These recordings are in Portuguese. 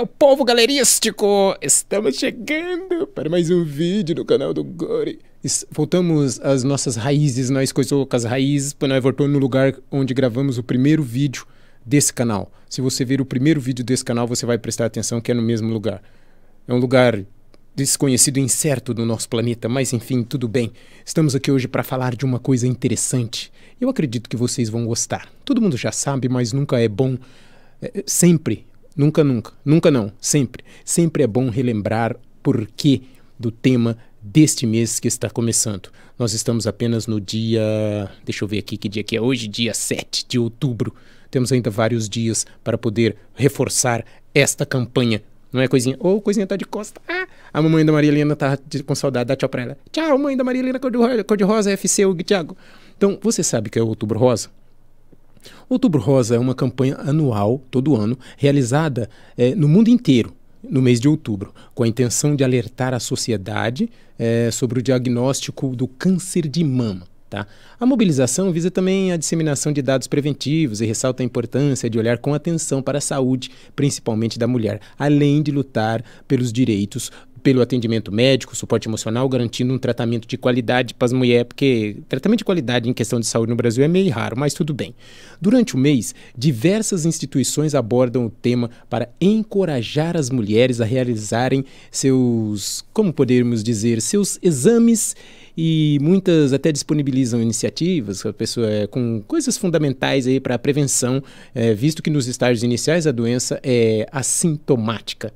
meu povo galerístico! Estamos chegando para mais um vídeo no canal do Gore. Voltamos às nossas raízes, nós coisou com as raízes, para nós voltamos no lugar onde gravamos o primeiro vídeo desse canal. Se você ver o primeiro vídeo desse canal, você vai prestar atenção que é no mesmo lugar. É um lugar desconhecido e incerto do nosso planeta, mas enfim, tudo bem. Estamos aqui hoje para falar de uma coisa interessante. Eu acredito que vocês vão gostar. Todo mundo já sabe, mas nunca é bom é, sempre Nunca, nunca. Nunca não. Sempre. Sempre é bom relembrar porquê do tema deste mês que está começando. Nós estamos apenas no dia. Deixa eu ver aqui que dia que é hoje, dia 7 de outubro. Temos ainda vários dias para poder reforçar esta campanha. Não é coisinha. Ô, oh, coisinha tá de costa. Ah, a mamãe da Maria Helena tá de, com saudade. Dá tchau pra ela. Tchau, mãe da Maria Helena Cor-de-Rosa, FC, O Thiago. Então, você sabe que é outubro rosa? Outubro Rosa é uma campanha anual, todo ano, realizada é, no mundo inteiro no mês de outubro, com a intenção de alertar a sociedade é, sobre o diagnóstico do câncer de mama. Tá? A mobilização visa também a disseminação de dados preventivos e ressalta a importância de olhar com atenção para a saúde, principalmente da mulher, além de lutar pelos direitos pelo atendimento médico, suporte emocional, garantindo um tratamento de qualidade para as mulheres, porque tratamento de qualidade em questão de saúde no Brasil é meio raro, mas tudo bem. Durante o mês, diversas instituições abordam o tema para encorajar as mulheres a realizarem seus, como podemos dizer, seus exames e muitas até disponibilizam iniciativas a pessoa é com coisas fundamentais aí para a prevenção, é, visto que nos estágios iniciais a doença é assintomática.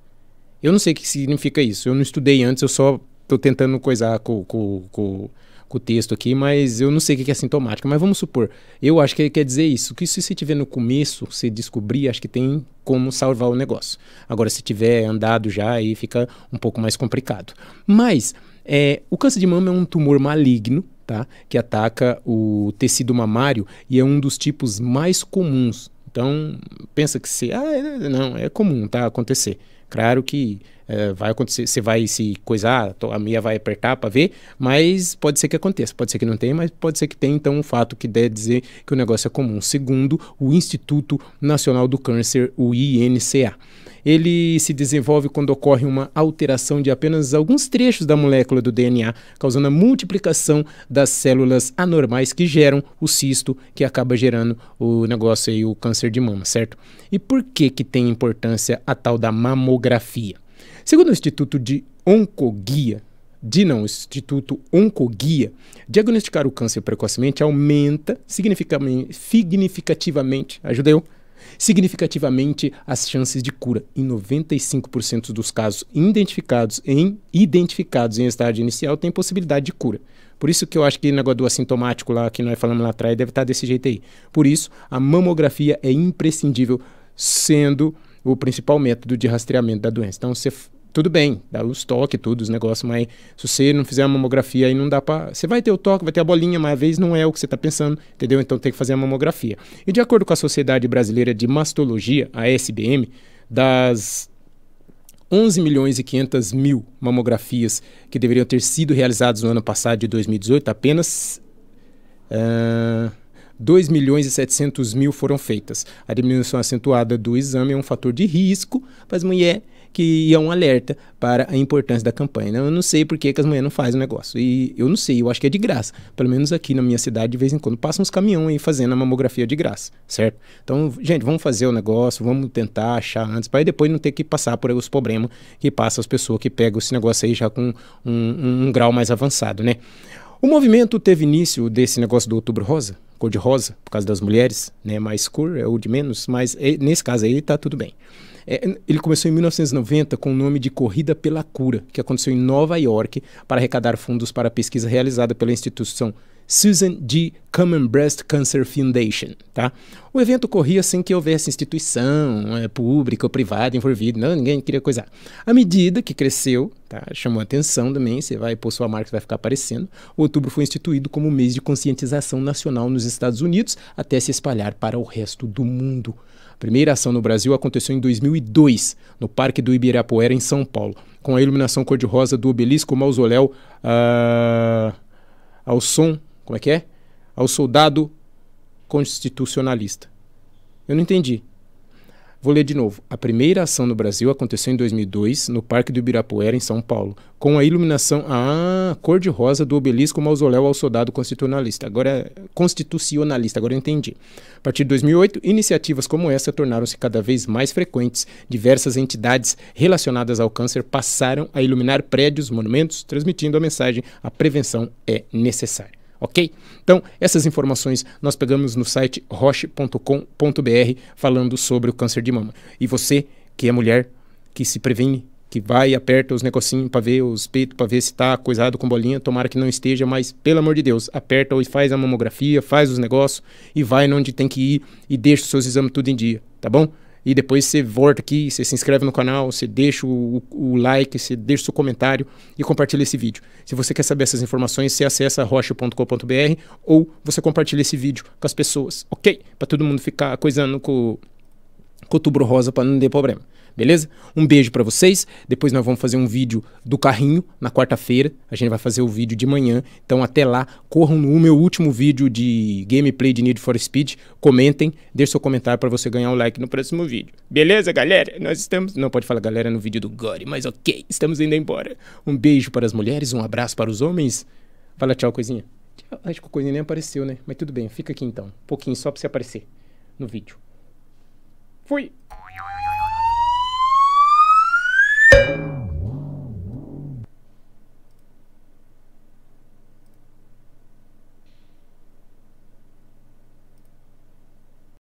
Eu não sei o que significa isso. Eu não estudei antes, eu só estou tentando coisar com, com, com, com, o texto aqui, mas eu não sei o que é sintomático. Mas vamos supor, eu acho que quer dizer isso, que se você tiver no começo, se descobrir, acho que tem como salvar o negócio. Agora, se tiver andado já, aí fica um pouco mais complicado. Mas é, o câncer de mama é um tumor maligno, tá? Que ataca o tecido mamário e é um dos tipos mais comuns. Então, pensa que se. Ah, é, não, é comum, tá? Acontecer. Claro que eh, vai acontecer, você vai se coisar, a meia vai apertar para ver, mas pode ser que aconteça, pode ser que não tenha, mas pode ser que tenha, então, um fato que deve dizer que o negócio é comum. Segundo, o Instituto Nacional do Câncer, o INCA ele se desenvolve quando ocorre uma alteração de apenas alguns trechos da molécula do DNA, causando a multiplicação das células anormais que geram o cisto, que acaba gerando o negócio aí, o câncer de mama, certo? E por que que tem importância a tal da mamografia? Segundo o Instituto de Oncoguia, o Instituto Oncoguia, diagnosticar o câncer precocemente aumenta significativamente, ajudeu? significativamente as chances de cura em 95% dos casos identificados em identificados em estágio inicial tem possibilidade de cura. Por isso que eu acho que o negócio do assintomático lá que nós falamos lá atrás deve estar desse jeito aí. Por isso, a mamografia é imprescindível, sendo o principal método de rastreamento da doença. Então, você tudo bem, dá os toques, tudo, os negócios, mas se você não fizer a mamografia, aí não dá para. Você vai ter o toque, vai ter a bolinha, mas às vezes não é o que você está pensando, entendeu? Então tem que fazer a mamografia. E de acordo com a Sociedade Brasileira de Mastologia, a SBM, das 11 milhões e 500 mil mamografias que deveriam ter sido realizadas no ano passado, de 2018, apenas. Uh... Ah, 2 milhões e 700 mil foram feitas. A diminuição acentuada do exame é um fator de risco para as mulheres que é um alerta para a importância da campanha. Né? Eu não sei por que, que as mulheres não fazem o negócio. E eu não sei, eu acho que é de graça. Pelo menos aqui na minha cidade, de vez em quando, passam uns caminhões aí fazendo a mamografia de graça, certo? Então, gente, vamos fazer o negócio, vamos tentar achar antes, para depois não ter que passar por os problemas que passam as pessoas que pegam esse negócio aí já com um, um, um grau mais avançado, né? O movimento teve início desse negócio do Outubro Rosa, cor de rosa, por causa das mulheres, né? Mais cor é o de menos, mas é, nesse caso aí tá tudo bem. É, ele começou em 1990 com o nome de Corrida pela Cura, que aconteceu em Nova York para arrecadar fundos para a pesquisa realizada pela instituição Susan G. Common Breast Cancer Foundation. Tá? O evento ocorria sem que houvesse instituição é, pública ou privada envolvida, não, ninguém queria coisar. À medida que cresceu, tá? chamou atenção também, você vai pôr sua marca, vai ficar aparecendo, o outubro foi instituído como mês de conscientização nacional nos Estados Unidos, até se espalhar para o resto do mundo. A primeira ação no Brasil aconteceu em 2002, no Parque do Ibirapuera, em São Paulo, com a iluminação cor-de-rosa do obelisco mausoléu uh, ao som como é que é? Ao soldado constitucionalista. Eu não entendi. Vou ler de novo. A primeira ação no Brasil aconteceu em 2002, no Parque do Ibirapuera, em São Paulo, com a iluminação ah, cor-de-rosa do obelisco mausoléu ao soldado constitucionalista. Agora, constitucionalista, agora eu entendi. A partir de 2008, iniciativas como essa tornaram-se cada vez mais frequentes. Diversas entidades relacionadas ao câncer passaram a iluminar prédios, monumentos, transmitindo a mensagem: a prevenção é necessária. Ok? Então, essas informações nós pegamos no site roche.com.br falando sobre o câncer de mama. E você, que é mulher, que se previne, que vai e aperta os negocinhos para ver os peitos, para ver se está coisado com bolinha, tomara que não esteja, mas pelo amor de Deus, aperta e faz a mamografia, faz os negócios e vai onde tem que ir e deixa os seus exames tudo em dia, tá bom? E depois você volta aqui, você se inscreve no canal, você deixa o, o like, você deixa o seu comentário e compartilha esse vídeo. Se você quer saber essas informações, você acessa rocha.com.br ou você compartilha esse vídeo com as pessoas, ok? Para todo mundo ficar coisando com, o tubro rosa para não ter problema beleza? Um beijo para vocês. Depois nós vamos fazer um vídeo do carrinho na quarta-feira. A gente vai fazer o vídeo de manhã. Então até lá, corram no meu último vídeo de gameplay de Need for Speed, comentem, deixe seu comentário para você ganhar um like no próximo vídeo. Beleza, galera? Nós estamos, não pode falar galera no vídeo do Gore, mas OK, estamos indo embora. Um beijo para as mulheres, um abraço para os homens. Fala tchau, coisinha. Acho que o coisinha nem apareceu, né? Mas tudo bem, fica aqui então. Um pouquinho só para você aparecer no vídeo. Fui!